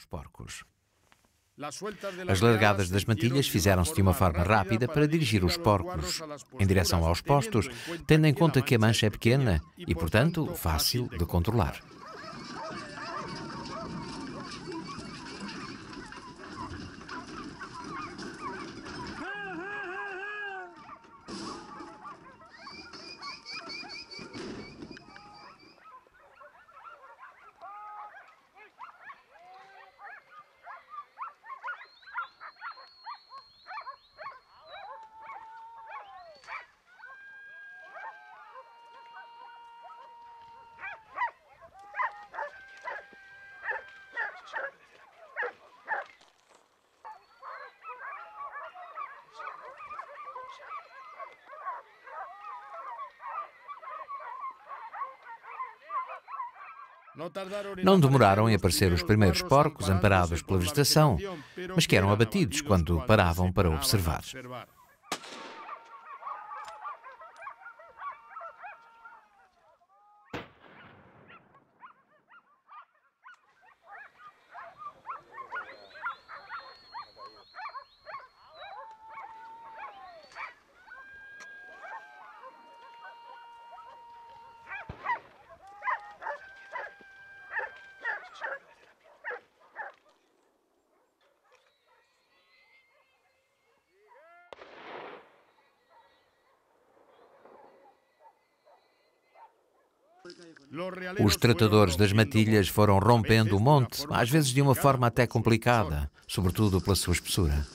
os porcos. As largadas das mantilhas fizeram-se de uma forma rápida para dirigir os porcos em direção aos postos, tendo em conta que a mancha é pequena e, portanto, fácil de controlar. Não demoraram em aparecer os primeiros porcos amparados pela vegetação, mas que eram abatidos quando paravam para observar. Os tratadores das matilhas foram rompendo o monte, às vezes de uma forma até complicada, sobretudo pela sua espessura.